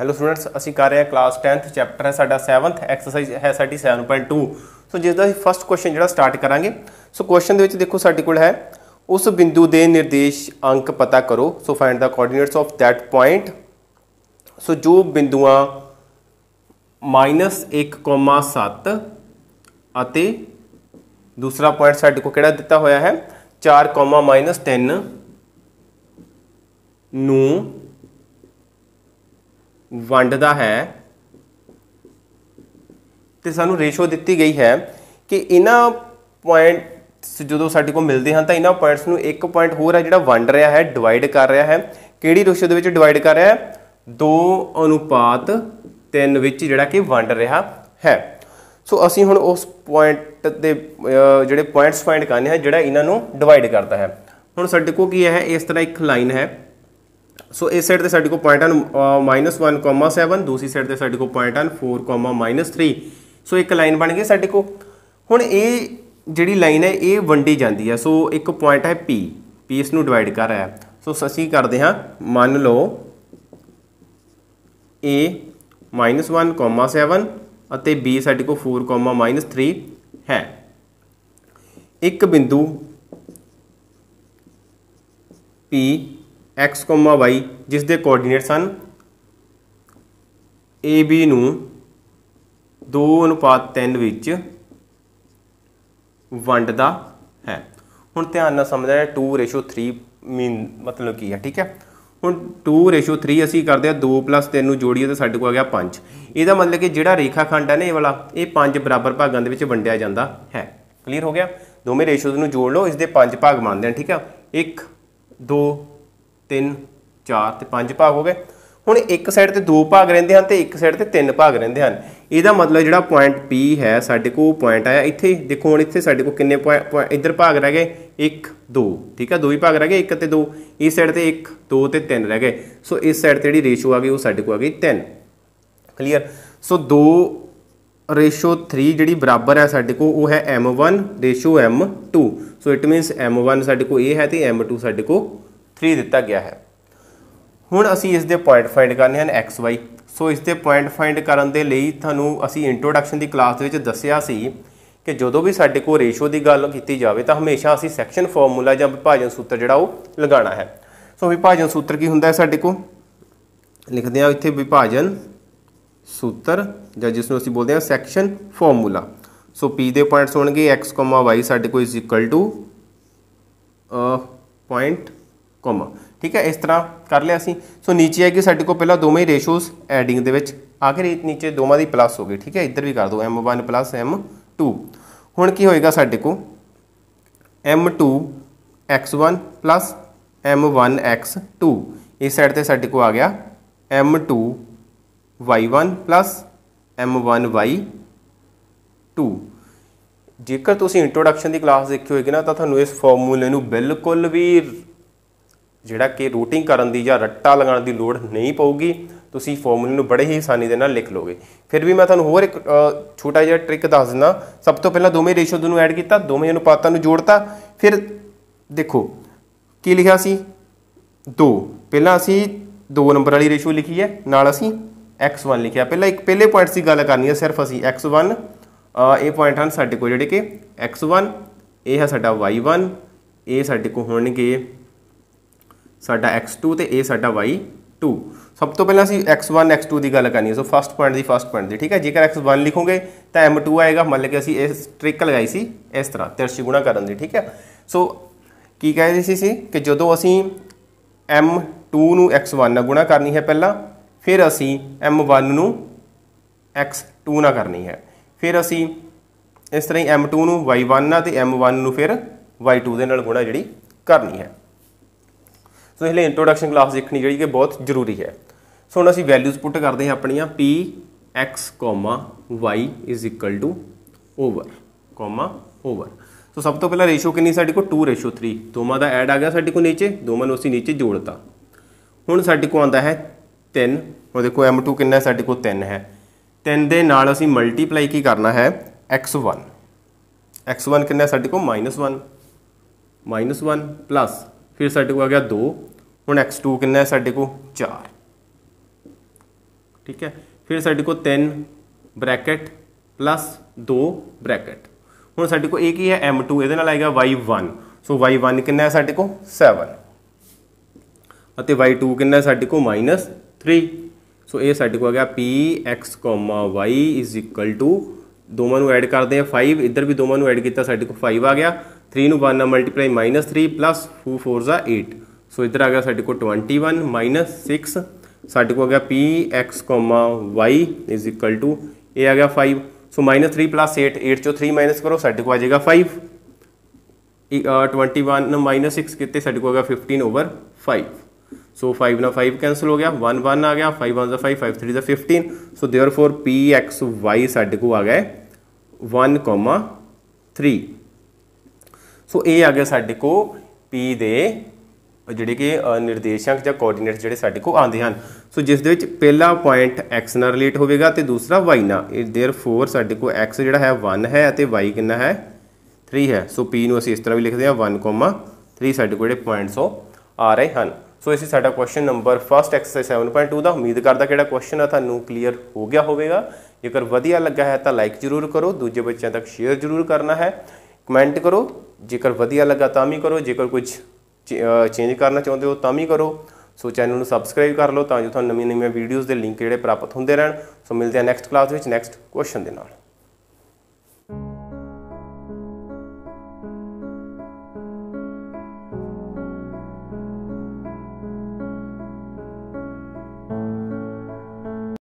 hello students ਅਸੀਂ ਕਰ ਰਹੇ ਹਾਂ ਕਲਾਸ 10th ਚੈਪਟਰ ਹੈ ਸਾਡਾ 7th ਐਕਸਰਸਾਈਜ਼ ਹੈ ਸਾਡੀ 7.2 ਸੋ ਜਿਸ ਦਾ ਅਸੀਂ ਫਸਟ ਕੁਐਸਚਨ ਜਿਹੜਾ ਸਟਾਰਟ ਕਰਾਂਗੇ ਸੋ ਕੁਐਸਚਨ ਦੇ ਵਿੱਚ ਦੇਖੋ ਸਾਡੇ ਕੋਲ ਹੈ ਉਸ ਬਿੰਦੂ ਦੇ ਨਿਰਦੇਸ਼ ਅੰਕ ਪਤਾ ਕਰੋ so find the coordinates of that point so ਜੋ ਬਿੰਦੂਆਂ -1,7 ਅਤੇ ਦੂਸਰਾ ਪੁਆਇੰਟ ਸਾਡੇ ਕੋਲ ਕਿਹੜਾ ਦਿੱਤਾ ਹੋਇਆ ਹੈ 4, -10 ਨੂੰ ਵੰਡਦਾ ਹੈ ਤੇ ਸਾਨੂੰ ਰੇਸ਼ੋ ਦਿੱਤੀ ਗਈ ਹੈ ਕਿ ਇਹਨਾਂ ਪੁਆਇੰਟਸ ਜਦੋਂ ਸਾਡੇ ਕੋਲ ਮਿਲਦੇ ਹਨ ਤਾਂ ਇਹਨਾਂ ਪੁਆਇੰਟਸ ਨੂੰ ਇੱਕ ਪੁਆਇੰਟ ਹੋਰ ਹੈ ਜਿਹੜਾ ਵੰਡ ਰਿਹਾ ਹੈ ਡਿਵਾਈਡ ਕਰ ਰਿਹਾ ਹੈ ਕਿਹੜੀ ਰੇਸ਼ੋ ਦੇ ਵਿੱਚ ਡਿਵਾਈਡ ਕਰ ਰਿਹਾ ਹੈ 2 ਅਨੁਪਾਤ 3 ਵਿੱਚ ਜਿਹੜਾ ਕਿ ਵੰਡ ਰਿਹਾ ਹੈ ਸੋ ਅਸੀਂ ਹੁਣ ਉਸ ਪੁਆਇੰਟ ਦੇ ਜਿਹੜੇ ਪੁਆਇੰਟਸ ਫਾਈਂਡ ਕਰਨੇ ਹੈ ਜਿਹੜਾ ਇਹਨਾਂ ਨੂੰ ਡਿਵਾਈਡ ਕਰਦਾ ਹੈ ਹੁਣ ਸਾਡੇ ਕੋਲ ਕੀ ਹੈ ਇਸ ਤਰ੍ਹਾਂ ਇੱਕ ਲਾਈਨ ਹੈ ਸੋ ਇਸ ਸਾਈਡ ਤੇ ਸਾਡੇ ਕੋਲ ਪੁਆਇੰਟ ਹਨ -1,7 ਦੂਸਰੀ ਸਾਈਡ ਤੇ ਸਾਡੇ ਕੋਲ ਪੁਆਇੰਟ ਹਨ 4,-3 ਸੋ ਇੱਕ ਲਾਈਨ ਬਣ ਗਈ ਸਾਡੇ ਕੋਲ ਹੁਣ ਇਹ ਜਿਹੜੀ ਲਾਈਨ ਹੈ ਇਹ ਵੰਡੀ ਜਾਂਦੀ ਹੈ ਸੋ ਇੱਕ ਪੁਆਇੰਟ ਹੈ P P ਇਸ ਨੂੰ ਡਿਵਾਈਡ ਕਰ ਰਿਹਾ ਸੋ ਅਸੀਂ ਕਰਦੇ ਹਾਂ ਮੰਨ ਲਓ A -1,7 ਅਤੇ B ਸਾਡੇ ਕੋਲ 4,-3 ਹੈ ਇੱਕ ਬਿੰਦੂ P x, y ਜਿਸ ਦੇ ਕੋਆਰਡੀਨੇਟਸ ਹਨ AB ਨੂੰ 2:3 ਵਿੱਚ ਵੰਡਦਾ ਹੈ ਹੁਣ ਧਿਆਨ ਨਾਲ ਸਮਝ ਲੈ 2:3 ਮੀਨ ਮਤਲਬ ਕੀ ਹੈ ਠੀਕ ਹੈ ਹੁਣ 2:3 ਅਸੀਂ ਕਰਦੇ ਆ 2 3 ਨੂੰ ਜੋੜੀਏ ਤਾਂ ਸਾਡੇ ਕੋਲ ਆ ਗਿਆ 5 ਇਹਦਾ ਮਤਲਬ ਕਿ ਜਿਹੜਾ ਰੇਖਾਖੰਡ ਹੈ ਨਾ ਇਹ ਵਾਲਾ ਇਹ 5 ਬਰਾਬਰ ਭਾਗਾਂ ਦੇ ਵਿੱਚ ਵੰਡਿਆ ਜਾਂਦਾ ਹੈ ਕਲੀਅਰ ਹੋ ਗਿਆ ਦੋਵੇਂ ਰੇਸ਼ੋਜ਼ ਨੂੰ ਜੋੜ ਲਓ ਇਸ ਦੇ 5 ਭਾਗ ਮੰਨਦੇ ਆ ਠੀਕ ਆ 1 2 ਤਿੰਨ ਚਾਰ ਤੇ ਪੰਜ ਭਾਗ ਹੋ ਗਏ ਹੁਣ ਇੱਕ ਸਾਈਡ ਤੇ ਦੋ ਭਾਗ ਰਹਿੰਦੇ ਹਨ ਤੇ ਇੱਕ ਸਾਈਡ ਤੇ ਤਿੰਨ ਭਾਗ ਰਹਿੰਦੇ ਹਨ ਇਹਦਾ ਮਤਲਬ ਜਿਹੜਾ ਪੁਆਇੰਟ P ਹੈ ਸਾਡੇ ਕੋਲ ਪੁਆਇੰਟ ਆਇਆ ਇੱਥੇ ਦੇਖੋ ਹੁਣ ਇੱਥੇ ਸਾਡੇ ਕੋਲ ਕਿੰਨੇ ਪੁਆਇੰਟ ਇੱਧਰ ਭਾਗ ਰਹਿ ਗਏ 1 2 ਠੀਕ ਹੈ ਦੋ ਹੀ ਭਾਗ ਰਹਿ ਗਏ 1 ਤੇ 2 ਇਸ ਸਾਈਡ ਤੇ 1 2 ਤੇ 3 ਰਹਿ ਗਏ ਸੋ ਇਸ ਸਾਈਡ ਤੇ ਜਿਹੜੀ ਰੇਸ਼ੋ ਆ ਗਈ ਉਹ ਸਾਡੇ ਕੋਲ ਆ ਗਈ 3 ਕਲੀਅਰ ਸੋ 2 ਰੇਸ਼ੋ 3 ਜਿਹੜੀ ਬਰਾਬਰ ਹੈ ਸਾਡੇ ਕੋਲ ਉਹ ਹੈ M1 ratio M2 so it means M1 ਸਾਡੇ ਕੋਲ ਇਹ ਹੈ ਤੇ M2 ਸਾਡੇ ਕੋਲ 3 ਦਿੱਤਾ ਗਿਆ ਹੈ ਹੁਣ ਅਸੀਂ ਇਸ ਦੇ ਪੁਆਇੰਟ ਫਾਈਂਡ ਕਰਨੇ ਹਨ x y ਸੋ ਇਸ ਦੇ ਪੁਆਇੰਟ ਫਾਈਂਡ ਕਰਨ ਦੇ ਲਈ ਤੁਹਾਨੂੰ ਅਸੀਂ ਇੰਟਰੋਡਕਸ਼ਨ ਦੀ ਕਲਾਸ ਦੇ ਵਿੱਚ ਦੱਸਿਆ ਸੀ ਕਿ ਜਦੋਂ ਵੀ ਸਾਡੇ ਕੋਲ ਰੇਸ਼ੋ ਦੀ ਗੱਲ ਕੀਤੀ ਜਾਵੇ ਤਾਂ ਹਮੇਸ਼ਾ ਅਸੀਂ ਸੈਕਸ਼ਨ ਫਾਰਮੂਲਾ ਜਾਂ ਵਿਭਾਜਨ ਸੂਤਰ ਜਿਹੜਾ ਉਹ ਲਗਾਉਣਾ ਹੈ ਸੋ ਵਿਭਾਜਨ ਸੂਤਰ ਕੀ ਹੁੰਦਾ ਹੈ ਸਾਡੇ ਕੋਲ ਲਿਖਦੇ ਹਾਂ ਇੱਥੇ ਵਿਭਾਜਨ ਸੂਤਰ ਜਾਂ ਜਿਸ ਨੂੰ ਅਸੀਂ ਬੋਲਦੇ ਹਾਂ ਸੈਕਸ਼ਨ ਫਾਰਮੂਲਾ ਸੋ p ਦੇ ਪੁਆਇੰਟਸ ਹੋਣਗੇ x, y ਸਾਡੇ ਕੋਲ is equal to a point comma ਠੀਕ ਹੈ ਇਸ ਤਰ੍ਹਾਂ ਕਰ ਲਿਆ ਅਸੀਂ ਸੋ ਨੀਚੇ ਆ ਕਿ ਸਾਡੇ ਕੋਲ ਪਹਿਲਾਂ ਦੋਵੇਂ ਹੀ ਰੇਸ਼ੋਸ ਐਡਿੰਗ ਦੇ ਵਿੱਚ ਆਖਰ ਇਹ ਨੀਚੇ ਦੋਵਾਂ ਦੀ ਪਲੱਸ ਹੋ ਗਈ ਠੀਕ ਹੈ ਇੱਧਰ ਵੀ ਕਰ ਦੋ m1 m2 ਹੁਣ ਕੀ ਹੋਏਗਾ ਸਾਡੇ ਕੋਲ m2 x1 m1 x2 ਇਸ ਸਾਈਡ ਤੇ ਸਾਡੇ ਕੋਲ ਆ ਗਿਆ m2 y1 m1 y2 ਜੇਕਰ ਤੁਸੀਂ ਇੰਟਰੋਡਕਸ਼ਨ ਦੀ ਕਲਾਸ ਦੇਖੀ ਹੋਏਗੀ ਨਾ ਤਾਂ ਤੁਹਾਨੂੰ ਇਸ ਫਾਰਮੂਲੇ ਨੂੰ ਬਿਲਕੁਲ ਵੀ ਜਿਹੜਾ ਕਿ ਰੂਟਿੰਗ ਕਰਨ ਦੀ ਜਾਂ ਰੱਟਾ ਲਗਾਉਣ ਦੀ ਲੋੜ ਨਹੀਂ ਪਊਗੀ ਤੁਸੀਂ ਫਾਰਮੂਲੇ ਨੂੰ ਬੜੇ ਹੀ ਆਸਾਨੀ ਦੇ ਨਾਲ ਲਿਖ ਲੋਗੇ ਫਿਰ ਵੀ ਮੈਂ ਤੁਹਾਨੂੰ ਹੋਰ ਇੱਕ ਛੋਟਾ ਜਿਹਾ ਟ੍ਰਿਕ ਦੱਸ ਦਿੰਦਾ ਸਭ ਤੋਂ ਪਹਿਲਾਂ ਦੋਵੇਂ ਰੇਸ਼ੋ ਨੂੰ ਐਡ ਕੀਤਾ ਦੋਵੇਂ ਅਨੁਪਾਤਾਂ ਨੂੰ ਜੋੜਤਾ ਫਿਰ ਦੇਖੋ ਕੀ ਲਿਖਿਆ ਸੀ 2 ਪਹਿਲਾਂ ਅਸੀਂ 2 ਨੰਬਰ ਵਾਲੀ ਰੇਸ਼ੋ ਲਿਖੀ ਹੈ ਨਾਲ ਅਸੀਂ x1 ਲਿਖਿਆ ਪਹਿਲਾਂ ਇੱਕ ਪਹਿਲੇ ਪੁਆਇੰਟ ਦੀ ਗੱਲ ਕਰਨੀ ਹੈ ਸਿਰਫ ਅਸੀਂ x1 ਇਹ ਪੁਆਇੰਟ ਹਨ ਸਾਡੇ ਕੋਲ ਜਿਹੜੇ ਕਿ x1 ਇਹ ਹੈ ਸਾਡਾ y1 ਇਹ ਸਾਡੇ ਕੋਲ ਹੋਣਗੇ ਸਾਡਾ x2 ਤੇ ਇਹ ਸਾਡਾ y2 ਸਭ ਤੋਂ ਪਹਿਲਾਂ ਅਸੀਂ x1 x2 ਦੀ ਗੱਲ ਕਰਨੀ ਹੈ ਸੋ ਫਸਟ ਪੁਆਇੰਟ ਦੀ ਫਸਟ ਪੁਆਇੰਟ ਦੀ ਠੀਕ ਹੈ ਜੇਕਰ x1 ਲਿਖੋਗੇ ਤਾਂ m2 ਆਏਗਾ ਮੰਨ ਕੇ ਅਸੀਂ ਇਸ ਟ੍ਰਿਕ ਲਗਾਈ ਸੀ ਇਸ ਤਰ੍ਹਾਂ ਤਿਰਛੀ ਗੁਣਾ ਕਰਨ ਦੀ ਠੀਕ ਹੈ ਸੋ ਕੀ ਕਹਿੰਦੇ ਸੀ ਸੀ ਕਿ ਜਦੋਂ ਅਸੀਂ m2 ਨੂੰ x1 ਨਾਲ ਗੁਣਾ ਕਰਨੀ ਹੈ ਪਹਿਲਾਂ ਫਿਰ ਅਸੀਂ m1 ਨੂੰ x2 ਨਾਲ ਕਰਨੀ ਹੈ ਫਿਰ ਅਸੀਂ ਇਸ ਤਰ੍ਹਾਂ ਹੀ m2 ਨੂੰ y1 ਨਾਲ ਤੇ m1 ਨੂੰ ਫਿਰ y2 ਦੇ ਨਾਲ ਗੁਣਾ ਜਿਹੜੀ ਕਰਨੀ ਹੈ ਸੋ ਇਸ ਲਈ ਇੰਟਰੋਡਕਸ਼ਨ ਕਲਾਸ ਦੇਖਣੀ ਜਿਹੜੀ ਕਿ ਬਹੁਤ ਜ਼ਰੂਰੀ ਹੈ ਸੋ ਹੁਣ ਅਸੀਂ ਵੈਲਿਊਜ਼ ਪੁੱਟ ਕਰਦੇ ਹਾਂ ਆਪਣੀਆਂ p x, y over comma over so ਸਭ ਤੋਂ ਪਹਿਲਾਂ ਰੇਸ਼ੋ ਕਿੰਨੀ ਸਾਡੇ ਕੋਲ 2 ਰੇਸ਼ੋ ਦੋਵਾਂ ਦਾ ਐਡ ਆ ਗਿਆ ਸਾਡੇ ਕੋਲ ਨੀਚੇ ਦੋਵਾਂ ਨੂੰ ਅਸੀਂ ਨੀਚੇ ਜੋੜਤਾ ਹੁਣ ਸਾਡੇ ਕੋਲ ਆਉਂਦਾ ਹੈ 3 ਉਹ ਦੇਖੋ m2 ਕਿੰਨਾ ਹੈ ਸਾਡੇ ਕੋਲ 3 ਹੈ 3 ਦੇ ਨਾਲ ਅਸੀਂ ਮਲਟੀਪਲਾਈ ਕੀ ਕਰਨਾ ਹੈ x1 x1 ਕਿੰਨਾ ਸਾਡੇ ਕੋਲ -1 -1 ਪਲੱਸ ਫਿਰ ਸਾਡੇ ਕੋਲ ਆ ਗਿਆ 2 ਹੁਣ x2 ਕਿੰਨਾ ਹੈ ਸਾਡੇ ਕੋਲ 4 ਠੀਕ ਹੈ ਫਿਰ ਸਾਡੇ ਕੋਲ 3 ਬ੍ਰੈਕਟ ਪਲੱਸ 2 ਬ੍ਰੈਕਟ ਹੁਣ ਸਾਡੇ ਕੋਲ ਇਹ ਕੀ ਹੈ m2 ਇਹਦੇ ਨਾਲ ਆਏਗਾ y1 ਸੋ y1 ਕਿੰਨਾ ਹੈ ਸਾਡੇ ਕੋਲ 7 ਅਤੇ y2 ਕਿੰਨਾ ਹੈ ਸਾਡੇ ਕੋਲ -3 ਸੋ ਇਹ ਸਾਡੇ ਕੋਲ ਆ ਗਿਆ px y ਦੋਵਾਂ ਨੂੰ ਐਡ ਕਰਦੇ ਆ 5 ਇੱਧਰ ਵੀ ਦੋਵਾਂ ਨੂੰ ਐਡ ਕੀਤਾ ਸਾਡੇ ਕੋਲ 5 ਆ ਗਿਆ three one multiply minus three plus two four ज़ा एट सो इधर आ गया साढ़े को ट्वेंटी वन माइनस सिक्स साढ़े को आ गया P X comma Y is equal to A आ गया five so minus three plus eight eight चो थ्री माइनस करो साढ़े को आ जाएगा five twenty one minus six कितने साढ़े को आ गया fifteen over five so five ना फाइव कैंसिल हो गया वन वन आ गया फाइव वन जो फाइव फाइव थ्री जो fifteen so there four P X Y साढ़े को आ गया वन कॉमा थ्री ਸੋ ਇਹ ਆ ਗਿਆ ਸਾਡੇ ਕੋ P ਦੇ ਜਿਹੜੇ ਕਿ ਨਿਰਦੇਸ਼ਾਂਕ ਜਾਂ ਕੋਆਰਡੀਨੇਟਸ ਜਿਹੜੇ ਸਾਡੇ ਕੋ ਆਉਂਦੇ ਹਨ ਸੋ ਜਿਸ ਦੇ ਵਿੱਚ ਪਹਿਲਾ ਪੁਆਇੰਟ x ਨਾਲ ਰਿਲੇਟ ਹੋਵੇਗਾ ਤੇ ਦੂਸਰਾ y ਨਾਲ ਇਹ देयरफॉर ਸਾਡੇ ਕੋ x ਜਿਹੜਾ ਹੈ 1 ਹੈ ਅਤੇ y ਕਿੰਨਾ ਹੈ 3 ਹੈ ਸੋ p ਨੂੰ ਅਸੀਂ ਇਸ ਤਰ੍ਹਾਂ ਵੀ ਲਿਖਦੇ ਹਾਂ 1,3 ਸਾਡੇ ਕੋ ਜਿਹੜੇ ਪੁਆਇੰਟਸ ਆ ਰਹੇ ਹਨ ਸੋ ਇਸੇ ਸਾਡਾ ਕੁਐਸਚਨ ਨੰਬਰ ਫਸਟ ਐਕਸਰਸਾਈਜ਼ 7.2 ਦਾ ਉਮੀਦ ਕਰਦਾ ਕਿਹੜਾ ਕੁਐਸਚਨ ਆ ਤੁਹਾਨੂੰ ਕਲੀਅਰ ਹੋ ਗਿਆ ਹੋਵੇਗਾ ਜੇਕਰ ਵਧੀਆ ਲੱਗਾ ਹੈ ਤਾਂ ਲਾਈਕ ਜ਼ਰੂਰ ਕਰੋ ਦੂਜੇ ਬੱਚਿਆਂ ਤੱਕ ਸ਼ੇਅਰ ਜ਼ਰੂਰ ਕਰਨਾ ਹੈ ਕਮੈਂਟ ਕਰੋ ਜੇਕਰ ਵਧੀਆ ਲੱਗਾ ਤਾਂ ਵੀ ਕਰੋ ਜੇਕਰ ਕੁਝ ਚੇਂਜ ਕਰਨਾ ਚਾਹੁੰਦੇ ਹੋ ਤਾਂ ਵੀ ਕਰੋ ਸੋ ਚੈਨਲ ਨੂੰ ਸਬਸਕ੍ਰਾਈਬ ਕਰ ਲਓ ਤਾਂ ਜੋ ਤੁਹਾਨੂੰ ਨਵੀਆਂ ਨਵੀਆਂ ਵੀਡੀਓਜ਼ ਦੇ ਲਿੰਕ ਜਿਹੜੇ ਪ੍ਰਾਪਤ ਹੁੰਦੇ ਰਹਿਣ ਸੋ ਮਿਲਦੇ ਆ ਨੈਕਸਟ ਕਲਾਸ ਵਿੱਚ ਨੈਕਸਟ ਕੁਐਸਚਨ ਦੇ ਨਾਲ